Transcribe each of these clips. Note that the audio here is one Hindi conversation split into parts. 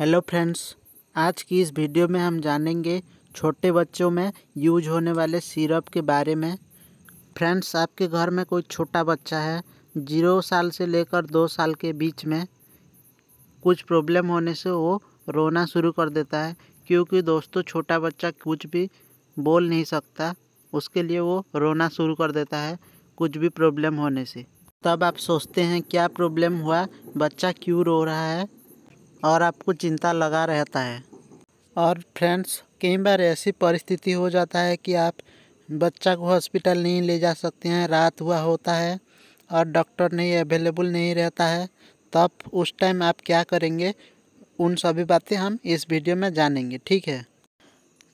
हेलो फ्रेंड्स आज की इस वीडियो में हम जानेंगे छोटे बच्चों में यूज होने वाले सिरप के बारे में फ्रेंड्स आपके घर में कोई छोटा बच्चा है जीरो साल से लेकर दो साल के बीच में कुछ प्रॉब्लम होने से वो रोना शुरू कर देता है क्योंकि दोस्तों छोटा बच्चा कुछ भी बोल नहीं सकता उसके लिए वो रोना शुरू कर देता है कुछ भी प्रॉब्लम होने से तब आप सोचते हैं क्या प्रॉब्लम हुआ बच्चा क्यों रो रहा है और आपको चिंता लगा रहता है और फ्रेंड्स कई बार ऐसी परिस्थिति हो जाता है कि आप बच्चा को हॉस्पिटल नहीं ले जा सकते हैं रात हुआ होता है और डॉक्टर नहीं अवेलेबल नहीं रहता है तब उस टाइम आप क्या करेंगे उन सभी बातें हम इस वीडियो में जानेंगे ठीक है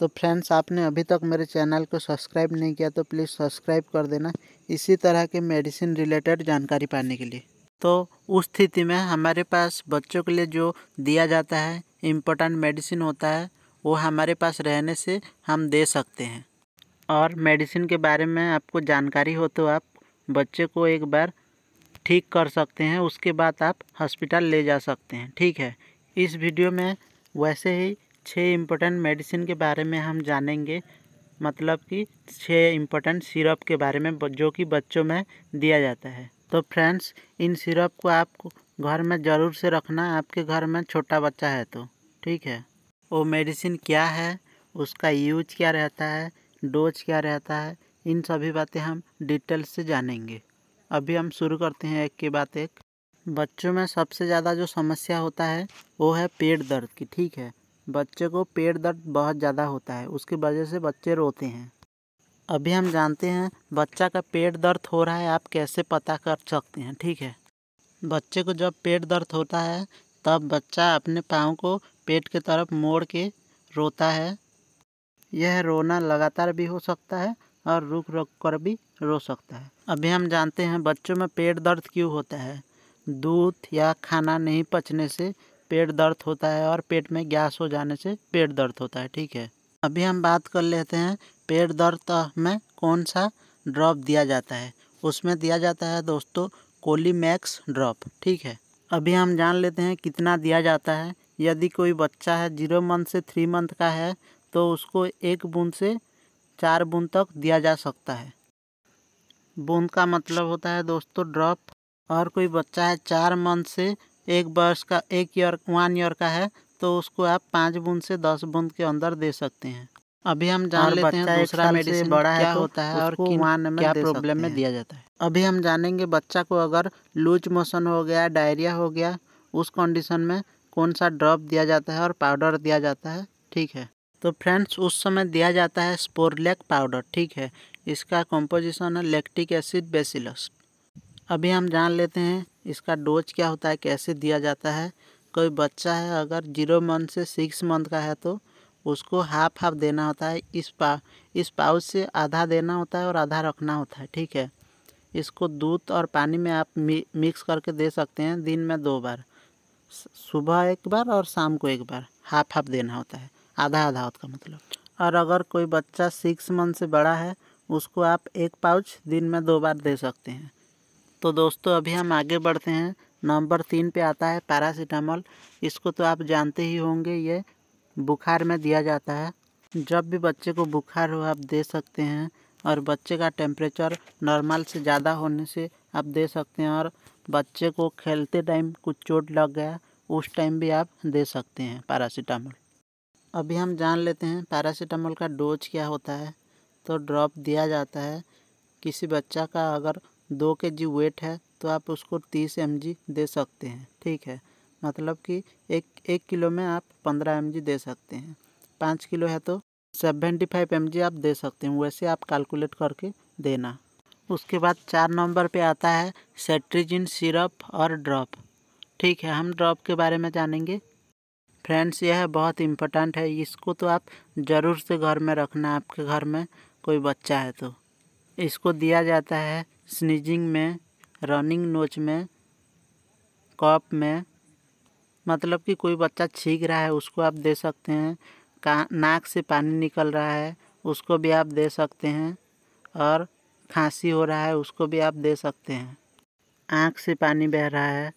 तो फ्रेंड्स आपने अभी तक मेरे चैनल को सब्सक्राइब नहीं किया तो प्लीज़ सब्सक्राइब कर देना इसी तरह के मेडिसिन रिलेटेड जानकारी पाने के लिए तो उस स्थिति में हमारे पास बच्चों के लिए जो दिया जाता है इम्पोर्टेंट मेडिसिन होता है वो हमारे पास रहने से हम दे सकते हैं और मेडिसिन के बारे में आपको जानकारी हो तो आप बच्चे को एक बार ठीक कर सकते हैं उसके बाद आप हॉस्पिटल ले जा सकते हैं ठीक है इस वीडियो में वैसे ही छः इम्पोर्टेंट मेडिसिन के बारे में हम जानेंगे मतलब कि छः इम्पोर्टेंट सिरप के बारे में जो कि बच्चों में दिया जाता है तो फ्रेंड्स इन सिरप को आप घर में ज़रूर से रखना आपके घर में छोटा बच्चा है तो ठीक है वो मेडिसिन क्या है उसका यूज क्या रहता है डोज क्या रहता है इन सभी बातें हम डिटेल से जानेंगे अभी हम शुरू करते हैं एक के बाद एक बच्चों में सबसे ज़्यादा जो समस्या होता है वो है पेट दर्द की ठीक है बच्चे को पेट दर्द बहुत ज़्यादा होता है उसकी वजह से बच्चे रोते हैं अभी हम जानते हैं बच्चा का पेट दर्द हो रहा है आप कैसे पता कर सकते हैं ठीक है बच्चे को जब पेट दर्द होता है तब बच्चा अपने पाँव को पेट की तरफ मोड़ के रोता है यह रोना लगातार भी हो सकता है और रुक रुक कर भी रो सकता है अभी हम जानते हैं बच्चों में पेट दर्द क्यों होता है दूध या खाना नहीं पचने से पेट दर्द होता है और पेट में गैस हो जाने से पेट दर्द होता है ठीक है अभी हम बात कर लेते हैं पेट दर्द में कौन सा ड्रॉप दिया जाता है उसमें दिया जाता है दोस्तों कोलीमैक्स ड्रॉप ठीक है अभी हम जान लेते हैं कितना दिया जाता है यदि कोई बच्चा है जीरो मंथ से थ्री मंथ का है तो उसको एक बूंद से चार बूंद तक दिया जा सकता है बूंद का मतलब होता है दोस्तों ड्रॉप और कोई बच्चा है चार मंथ से एक वर्ष का एक ईयर वन ईयर का है तो उसको आप पाँच बूंद से दस बूंद के अंदर दे सकते हैं अभी हम जान लेते हैं दूसरा मेडिसिन बड़ा क्या है तो होता है और किन क्या प्रॉब्लम में दिया जाता है अभी हम जानेंगे बच्चा को अगर लूज मोशन हो गया डायरिया हो गया उस कंडीशन में कौन सा ड्रॉप दिया जाता है और पाउडर दिया जाता है ठीक है तो फ्रेंड्स उस समय दिया जाता है स्पोरलेक पाउडर ठीक है इसका कंपोजिशन है लेक्टिक एसिड बेसिलस अभी हम जान लेते हैं इसका डोज क्या होता है कैसे दिया जाता है कोई बच्चा है अगर जीरो मंथ से सिक्स मंथ का है तो उसको हाफ हाफ देना होता है इस पा इस पाउच से आधा देना होता है और आधा रखना होता है ठीक है इसको दूध और पानी में आप मि, मिक्स करके दे सकते हैं दिन में दो बार सुबह एक बार और शाम को एक बार हाफ हाफ देना होता है आधा आधा उसका मतलब और अगर कोई बच्चा सिक्स मंथ से बड़ा है उसको आप एक पाउच दिन में दो बार दे सकते हैं तो दोस्तों अभी हम आगे बढ़ते हैं नंबर तीन पे आता है पैरासीटामोल इसको तो आप जानते ही होंगे ये बुखार में दिया जाता है जब भी बच्चे को बुखार हो आप दे सकते हैं और बच्चे का टेम्परेचर नॉर्मल से ज़्यादा होने से आप दे सकते हैं और बच्चे को खेलते टाइम कुछ चोट लग गया उस टाइम भी आप दे सकते हैं पैरासीटामोल अभी हम जान लेते हैं पैरासीटामोल का डोज क्या होता है तो ड्रॉप दिया जाता है किसी बच्चा का अगर दो के जी वेट है तो आप उसको तीस एम दे सकते हैं ठीक है मतलब कि एक एक किलो में आप पंद्रह एम दे सकते हैं पाँच किलो है तो सेवेंटी फाइव एम आप दे सकते हैं वैसे आप कैलकुलेट करके देना उसके बाद चार नंबर पे आता है सेट्रिजिन सिरप और ड्रॉप ठीक है हम ड्रॉप के बारे में जानेंगे फ्रेंड्स यह बहुत इम्पोर्टेंट है इसको तो आप ज़रूर से घर में रखना आपके घर में कोई बच्चा है तो इसको दिया जाता है स्नीजिंग में रनिंग नोच में कप में मतलब कि कोई बच्चा छींक रहा है उसको आप दे सकते हैं का नाक से पानी निकल रहा है उसको भी आप दे सकते हैं और खांसी हो रहा है उसको भी आप दे सकते हैं आँख से पानी बह रहा है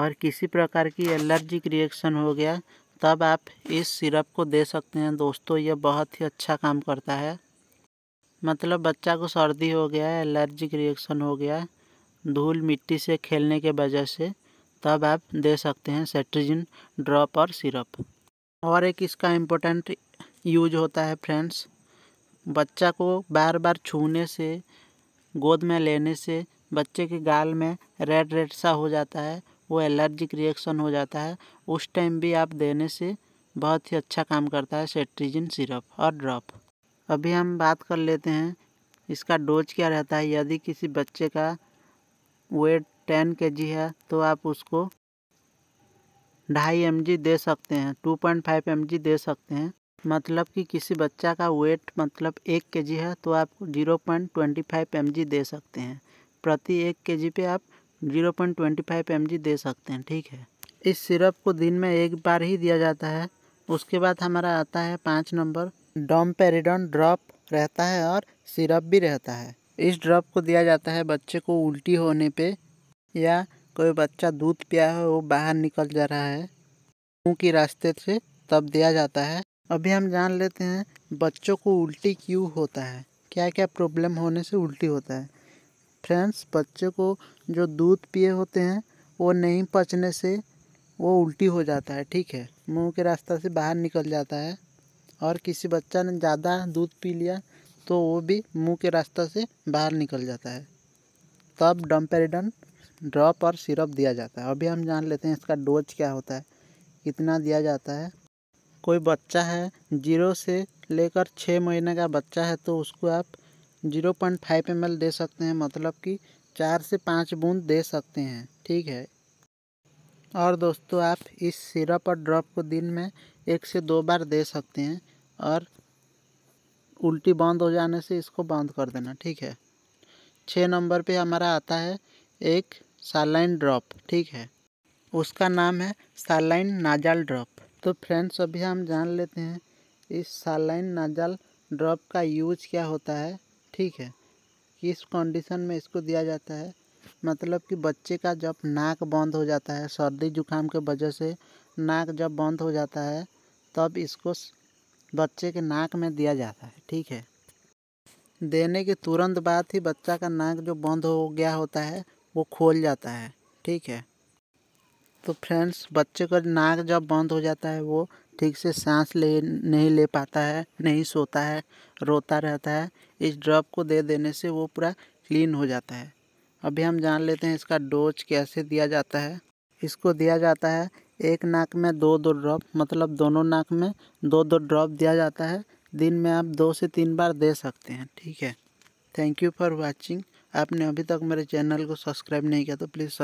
और किसी प्रकार की एलर्जिक रिएक्शन हो गया तब आप इस सिरप को दे सकते हैं दोस्तों यह बहुत ही अच्छा काम करता है मतलब बच्चा को सर्दी हो गया एलर्जिक रिएक्शन हो गया धूल मिट्टी से खेलने के वजह से तब आप दे सकते हैं सेट्रिजिन ड्रॉप और सिरप और एक इसका इम्पोर्टेंट यूज होता है फ्रेंड्स बच्चा को बार बार छूने से गोद में लेने से बच्चे के गाल में रेड रेड सा हो जाता है वो एलर्जिक रिएक्शन हो जाता है उस टाइम भी आप देने से बहुत ही अच्छा काम करता है सेट्रिजिन सिरप और ड्रॉप अभी हम बात कर लेते हैं इसका डोज क्या रहता है यदि किसी बच्चे का वेट टेन के जी है तो आप उसको ढाई एम जी दे सकते हैं two point five M G दे सकते हैं मतलब कि किसी बच्चा का वेट मतलब एक के जी है तो आप zero point twenty five M G दे सकते हैं प्रति एक के जी पर आप zero point twenty five M G दे सकते हैं ठीक है इस सिरप को दिन में एक बार ही दिया जाता है उसके बाद हमारा आता है पाँच नंबर डॉम पेरिडॉन ड्रॉप रहता है और सिरप भी रहता है इस ड्रॉप को दिया जाता है बच्चे को उल्टी होने पे या कोई बच्चा दूध पिया है वो बाहर निकल जा रहा है मुँह के रास्ते से तब दिया जाता है अभी हम जान लेते हैं बच्चों को उल्टी क्यों होता है क्या क्या प्रॉब्लम होने से उल्टी होता है फ्रेंड्स बच्चे को जो दूध पिए होते हैं वो नहीं पचने से वो उल्टी हो जाता है ठीक है मुंह के रास्ता से बाहर निकल जाता है और किसी बच्चा ने ज़्यादा दूध पी लिया तो वो भी मुंह के रास्ता से बाहर निकल जाता है तब डम्पेरिडन ड्रॉप और सिरप दिया जाता है अभी हम जान लेते हैं इसका डोज क्या होता है कितना दिया जाता है कोई बच्चा है जीरो से लेकर छः महीने का बच्चा है तो उसको आप जीरो पॉइंट फाइव एम दे सकते हैं मतलब कि चार से पाँच बूंद दे सकते हैं ठीक है और दोस्तों आप इस सिरप और ड्रॉप को दिन में एक से दो बार दे सकते हैं और उल्टी बंद हो जाने से इसको बंद कर देना ठीक है छः नंबर पे हमारा आता है एक सालाइन ड्रॉप ठीक है उसका नाम है सालाइन नाजाल ड्रॉप तो फ्रेंड्स अभी हम जान लेते हैं इस सालाइन नाजाल ड्रॉप का यूज क्या होता है ठीक है किस कंडीशन में इसको दिया जाता है मतलब कि बच्चे का जब नाक बंद हो जाता है सर्दी जुकाम के वजह से नाक जब बंद हो जाता है तब इसको बच्चे के नाक में दिया जाता है ठीक है देने के तुरंत बाद ही बच्चा का नाक जो बंद हो गया होता है वो खोल जाता है ठीक है तो फ्रेंड्स बच्चे का नाक जब बंद हो जाता है वो ठीक से सांस ले नहीं ले पाता है नहीं सोता है रोता रहता है इस ड्रॉप को दे देने से वो पूरा क्लीन हो जाता है अभी हम जान लेते हैं इसका डोज कैसे दिया जाता है इसको दिया जाता है एक नाक में दो दो ड्रॉप मतलब दोनों नाक में दो दो ड्रॉप दिया जाता है दिन में आप दो से तीन बार दे सकते हैं ठीक है थैंक यू फॉर वॉचिंग आपने अभी तक मेरे चैनल को सब्सक्राइब नहीं किया तो प्लीज़